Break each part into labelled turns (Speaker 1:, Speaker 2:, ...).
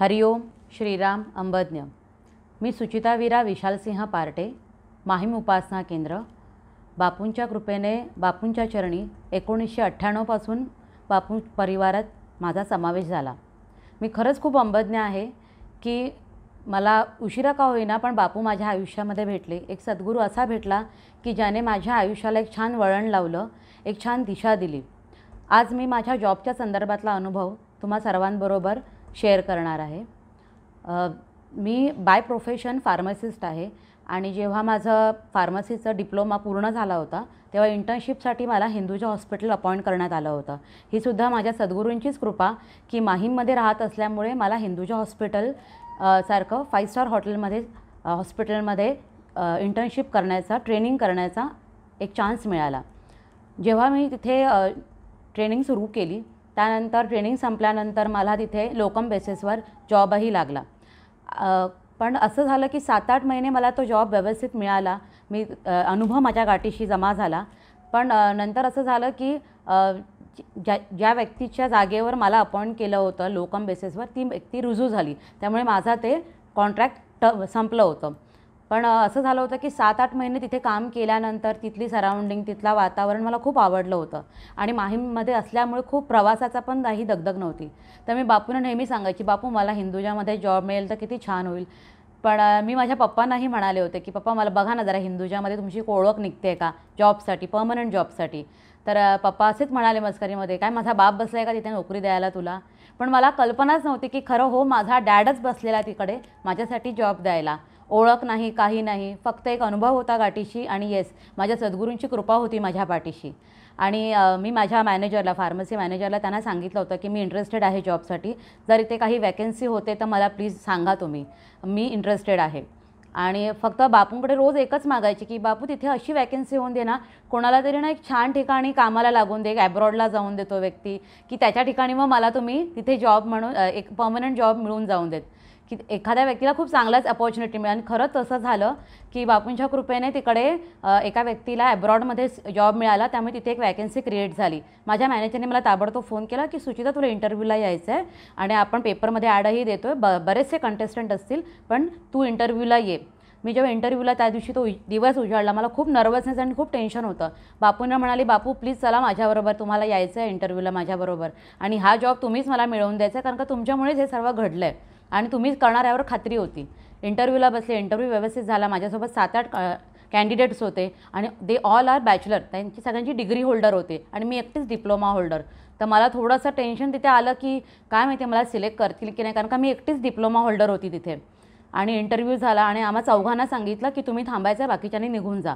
Speaker 1: हरिओम श्रीराम अंबज्ञ मी सुचितावीरा विशालसिंह पार्टे माहीम उपासना केंद्र बापूंच्या कृपेने बापूंच्या चरणी एकोणीसशे अठ्ठ्याण्णवपासून बापू परिवारात माझा समावेश झाला मी खरंच खूप अंबज्ञ आहे की मला उशिरा का होईना पण बापू माझ्या आयुष्यामध्ये भेटले एक सद्गुरू असा भेटला की ज्याने माझ्या आयुष्याला एक छान वळण लावलं एक छान दिशा दिली आज मी माझ्या जॉबच्या संदर्भातला अनुभव तुम्हा सर्वांबरोबर शेअर करणार आहे मी बाय प्रोफेशन फार्मसिस्ट आहे आणि जेव्हा माझं फार्मसीचा डिप्लोमा पूर्ण झाला होता तेव्हा इंटर्नशिपसाठी मला हिंदूजा हॉस्पिटल अपॉइंट करण्यात आलं होतं ही सुद्धा माझ्या सद्गुरूंचीच कृपा की माहीममध्ये राहत असल्यामुळे मला हिंदूजा हॉस्पिटल सारखं फाईव्ह स्टार हॉटेलमध्ये हॉस्पिटलमध्ये इंटर्नशिप करण्याचा ट्रेनिंग करण्याचा एक चान्स मिळाला जेव्हा मी तिथे ट्रेनिंग सुरू केली त्यानंतर ट्रेनिंग संपल्यानंतर मला तिथे लोकम बेसिसवर जॉबही लागला पण असं झालं की सात आठ महिने मला तो जॉब व्यवस्थित मिळाला मी अनुभव माझ्या गाठीशी जमा झाला पण नंतर असं झालं की ज्या ज्या व्यक्तीच्या जागेवर मला अपॉइंट केलं होतं लोकम बेसिसवर ती व्यक्ती रुजू झाली त्यामुळे माझा ते कॉन्ट्रॅक्ट ट संपलं होतं पण असं झालं होतं की सात आठ महिने तिथे काम केल्यानंतर तिथली सराउंडिंग तिथलं वातावरण मला खूप आवडलं होतं आणि माहीममध्ये असल्यामुळे खूप प्रवासाचा पण काही दगदग नव्हती तर मी बापूनं नेहमी सांगायची बापू मला हिंदुजामध्ये जॉब मिळेल तर किती छान होईल पण मी माझ्या पप्पांनाही म्हणाले होते की पप्पा मला बघा ना जरा हिंदुजामध्ये तुमची ओळख निघते का जॉबसाठी पर्मनंट जॉबसाठी तर पप्पा असेच म्हणाले मस्करीमध्ये काय माझा बाप बसला आहे का तिथे नोकरी द्यायला तुला पण मला कल्पनाच नव्हती की खरं हो माझा डॅडच बसलेला तिकडे माझ्यासाठी जॉब द्यायला ओळख नाही काही नाही फक्त एक अनुभव होता गाठीशी आणि येस माझ्या सद्गुरूंची कृपा होती माझ्या पाठीशी आणि मी माझ्या मॅनेजरला फार्मसी मॅनेजरला त्यांना सांगितलं होतं की मी इंटरेस्टेड आहे जॉबसाठी जर इथे काही वॅकन्सी होते तर मला प्लीज सांगा तुम्ही मी इंटरेस्टेड आहे आणि फक्त बापूंकडे रोज एकच मागायची की बापू तिथे अशी वॅकन्सी होऊन दे ना कोणाला तरी ना एक छान ठिकाणी कामाला लागून दे ॲब्रॉडला जाऊन देतो व्यक्ती की त्याच्या ठिकाणी मग मला तुम्ही तिथे जॉब म्हणून एक पर्मनंट जॉब मिळून जाऊन देत की एखाद्या व्यक्तीला खूप चांगलाच अपॉर्च्युनिटी मिळेल आणि खरंच तसं झालं की बापूंच्या कृपेने तिकडे एका व्यक्तीला ॲब्रॉडमध्ये जॉब मिळाला त्यामुळे तिथे एक वॅकन्सी क्रिएट झाली माझ्या मॅनेजरने मला ताबडतोब फोन केला की सुचिता तुला इंटरव्ह्यूला यायचं आहे आणि आपण पेपरमध्ये ॲडही देतो आहे ब बरेचसे कंटेस्टंट असतील पण तू इंटरव्ह्यूला ये मी जेव्हा इंटरव्ह्यूला त्या दिवशी तो दिवस उजाडला मला खूप नर्वसनेस आणि खूप टेन्शन होतं बापूंना म्हणाले बापू प्लीज चला माझ्याबरोबर तुम्हाला यायचं आहे इंटरव्ह्यूला माझ्याबरोबर आणि हा जॉब तुम्हीच मला मिळवून द्यायचा आहे कारण का तुमच्यामुळेच हे सर्व घडलं आहे आणि तुम्ही करणार यावर खात्री होती इंटरव्ह्यूला बसले इंटरव्ह्यू व्यवस्थित झाला माझ्यासोबत सात आठ कॅन्डिडेट्स होते आणि दे ऑल आर बॅचलर त्यांची सगळ्यांची डिग्री होल्डर होते आणि मी एकटीच डिप्लोमा होल्डर तर मला थोडंसं टेन्शन तिथे आलं की काय माहिती मला सिलेक्ट करतील की नाही कारण का मी एकटीच डिप्लोमा होल्डर होती तिथे आणि इंटरव्ह्यू झाला आणि आम्हा चौघांना सांगितलं की तुम्ही थांबायचं बाकीच्यांनी निघून जा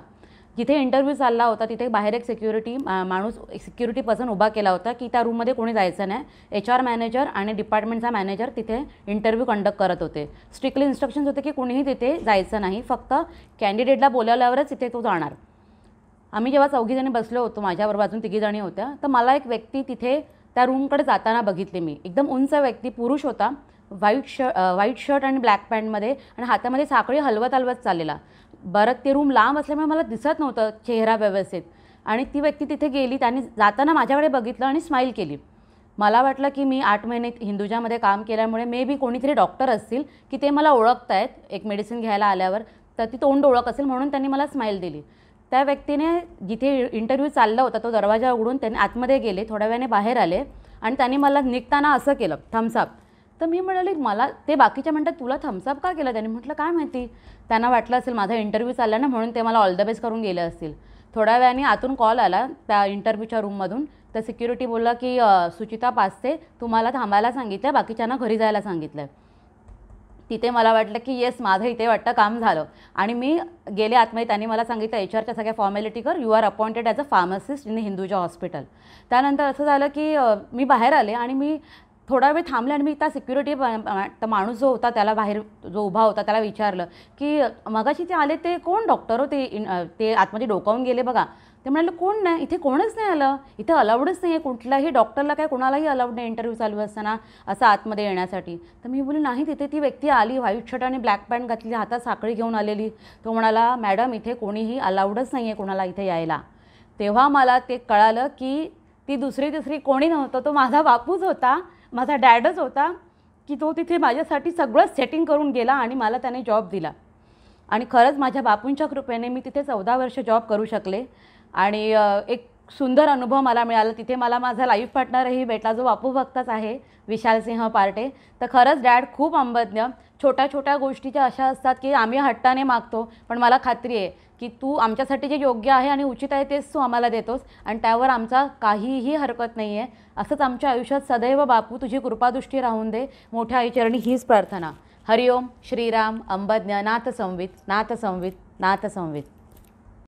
Speaker 1: जिथे इंटरव्ह्यू चालला होता तिथे बाहेर एक सिक्युरिटी माणूस एक सिक्युरिटी पर्सन उभा केला होता की त्या रूममध्ये कोणी जायचं नाही एच आर मॅनेजर आणि डिपार्टमेंटचा मॅनेजर तिथे इंटरव्ह्यू कंडक्ट करत होते स्ट्रिक्टली इन्स्ट्रक्शन्स होते की कुणीही तिथे जायचं नाही फक्त कॅन्डिडेटला बोलावल्यावरच तिथे तो जाणार आम्ही जेव्हा चौघीजणी बसलो होतो माझ्याबरोबर अजून तिघीजणी होत्या तर मला एक व्यक्ती तिथे त्या रूमकडे जाताना बघितली मी एकदम उंच व्यक्ती पुरुष होता व्हाईट श शर्ट, व्हाईट शर्ट आणि ब्लॅक पॅन्टमध्ये आणि हातामध्ये साखळी हलवत हलवत चाललेला बरं ते रूम लांब असल्यामुळे मला दिसत नव्हतं चेहरा व्यवस्थित आणि ती व्यक्ती तिथे गेली त्यांनी जाताना माझ्याकडे बघितलं आणि स्माईल केली मला वाटलं की मी आठ महिने हिंदुजामध्ये काम केल्यामुळे मे बी कोणीतरी डॉक्टर असतील की ते मला ओळखत आहेत एक मेडिसिन घ्यायला आल्यावर तर ती तोंड ओळख असेल म्हणून त्यांनी मला स्माईल दिली त्या व्यक्तीने जिथे इंटरव्ह्यू चालला होता तो दरवाजा उघडून त्यांनी आतमध्ये गेले थोड्या वेळाने बाहेर आले आणि त्यांनी मला निघताना असं केलं थम्सअप तर मी म्हणाले मला ते बाकीच्या म्हणतात तुला थम्सअप का केला त्यांनी म्हटलं काय माहिती त्यांना वाटलं असेल माझा इंटरव्ह्यू चालला ना म्हणून ते मला ऑल द बेस्ट करून गेले असतील थोड्या वेळाने आतून कॉल आला त्या इंटरव्ह्यूच्या रूममधून तर सिक्युरिटी बोलला की सुचिता पासते तुम्हाला थांबायला सांगितलं बाकीच्यांना घरी जायला सांगितलं आहे तिथे मला वाटलं की येस माझं इथे वाटतं काम झालं आणि मी गेले आतमध्ये त्यांनी मला सांगितलं एच आरच्या सगळ्या फॉर्मॅलिटी कर you are appointed as a pharmacist in Hinduja hospital त्यानंतर असं झालं की मी बाहेर आले आणि मी थोडा वेळ थांबला आणि मी त्या सिक्युरिटी माणूस जो होता त्याला बाहेर जो उभा होता त्याला विचारलं की मगाशी ते आले ते कोण डॉक्टर होते ते ते आतमध्ये डोकावून गेले बघा ते म्हणाले कोण नाही इथे कोणच नाही आलं इथे अलाउडच नाही आहे कुठल्याही डॉक्टरला काय कोणालाही अलाउड नाही इंटरव्ह्यू चालू असताना असं आतमध्ये येण्यासाठी तर मी बोली नाही तिथे ती व्यक्ती आली व्हाईट शर्ट आणि ब्लॅक पॅन्ट घातली हातात साखळी घेऊन आलेली तो म्हणाला मॅडम इथे कोणीही अलाउडच नाही आहे कोणाला इथे यायला तेव्हा मला ते कळालं की ती दुसरी तिसरी कोणी नव्हतं तो माझा बापूच होता माझा डॅडच होता की तो तिथे माझ्यासाठी सगळं सेटिंग करून गेला आणि मला त्याने जॉब दिला आणि खरंच माझ्या बापूंच्या कृपेने मी तिथे चौदा वर्ष जॉब करू शकले आणि एक सुंदर अनुभव मला मिळाला तिथे मला माझा लाईफ पार्टनरही भेटला जो बापू भक्तच आहे सिंह पार्टे तर खरंच डॅड खूप अंबज्ञ छोट्या छोट्या गोष्टीच्या अशा असतात की आम्ही हट्टाने मागतो पण मला खात्री आहे की तू आमच्यासाठी जे योग्य आहे आणि उचित आहे तेच तू आम्हाला देतोस आणि त्यावर आमचा काहीही हरकत नाही आहे असंच आमच्या आयुष्यात सदैव बापू तुझी कृपादृष्टी राहून दे मोठ्या आईचरणी हीच प्रार्थना हरिओम श्रीराम अंबज्ञ नाथसंवित नाथसंवित नाथसंवित